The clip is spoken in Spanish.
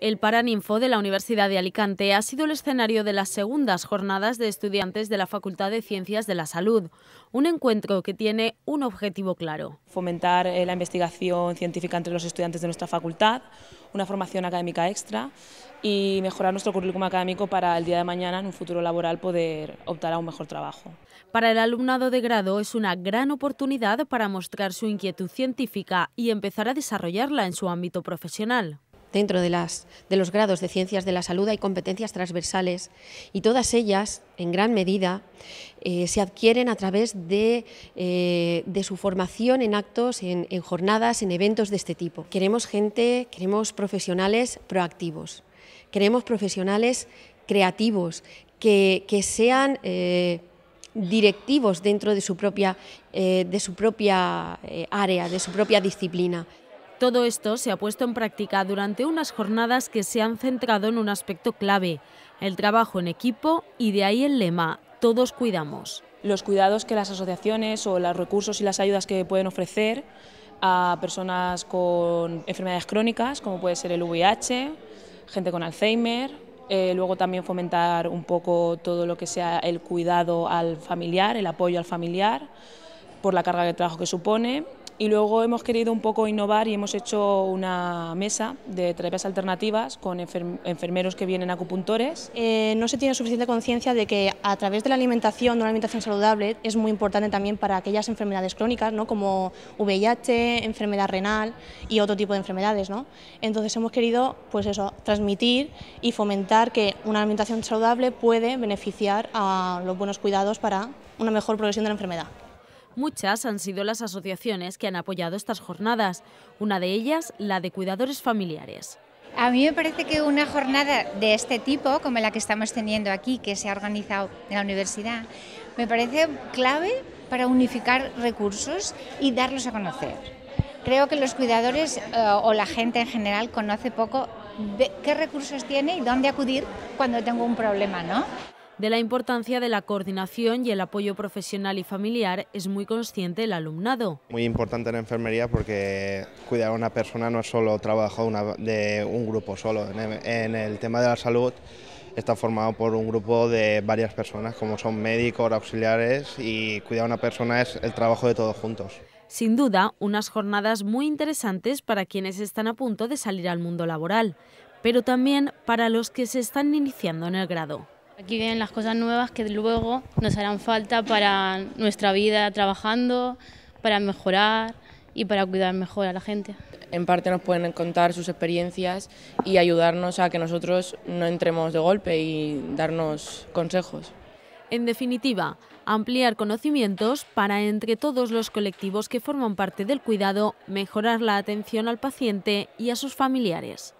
El Paraninfo de la Universidad de Alicante ha sido el escenario de las segundas jornadas de estudiantes de la Facultad de Ciencias de la Salud, un encuentro que tiene un objetivo claro. Fomentar eh, la investigación científica entre los estudiantes de nuestra facultad, una formación académica extra y mejorar nuestro currículum académico para el día de mañana, en un futuro laboral, poder optar a un mejor trabajo. Para el alumnado de grado es una gran oportunidad para mostrar su inquietud científica y empezar a desarrollarla en su ámbito profesional. Dentro de, los grados de ciencias de la salud hay competencias transversales y todas ellas, en gran medida, eh, se adquieren a través de, eh, su formación en actos, en, jornadas, en eventos de este tipo. Queremos gente, queremos profesionales proactivos, queremos profesionales creativos, que, sean eh, directivos dentro de su propia, de su propia área, de su propia disciplina. Todo esto se ha puesto en práctica durante unas jornadas que se han centrado en un aspecto clave, el trabajo en equipo y de ahí el lema, todos cuidamos. Los cuidados que las asociaciones o los recursos y las ayudas que pueden ofrecer a personas con enfermedades crónicas, como puede ser el VIH, gente con Alzheimer, eh, luego también fomentar un poco todo lo que sea el cuidado al familiar, el apoyo al familiar, por la carga de trabajo que supone y luego hemos querido un poco innovar y hemos hecho una mesa de terapias alternativas con enfermeros que vienen acupuntores. Eh, no se tiene suficiente conciencia de que a través de la alimentación, de una alimentación saludable, es muy importante también para aquellas enfermedades crónicas, ¿no? como VIH, enfermedad renal y otro tipo de enfermedades. ¿no? Entonces hemos querido pues eso, transmitir y fomentar que una alimentación saludable puede beneficiar a los buenos cuidados para una mejor progresión de la enfermedad. Muchas han sido las asociaciones que han apoyado estas jornadas, una de ellas la de cuidadores familiares. A mí me parece que una jornada de este tipo, como la que estamos teniendo aquí, que se ha organizado en la universidad, me parece clave para unificar recursos y darlos a conocer. Creo que los cuidadores eh, o la gente en general conoce poco qué recursos tiene y dónde acudir cuando tengo un problema, ¿no? De la importancia de la coordinación y el apoyo profesional y familiar es muy consciente el alumnado. Muy importante en enfermería porque cuidar a una persona no es solo trabajo de un grupo solo. En, en el tema de la salud está formado por un grupo de varias personas, como son médicos, auxiliares, y cuidar a una persona es el trabajo de todos juntos. Sin duda, unas jornadas muy interesantes para quienes están a punto de salir al mundo laboral, pero también para los que se están iniciando en el grado. Aquí vienen las cosas nuevas que luego nos harán falta para nuestra vida trabajando, para mejorar y para cuidar mejor a la gente. En parte nos pueden contar sus experiencias y ayudarnos a que nosotros no entremos de golpe y darnos consejos. En definitiva, ampliar conocimientos para entre todos los colectivos que forman parte del cuidado mejorar la atención al paciente y a sus familiares.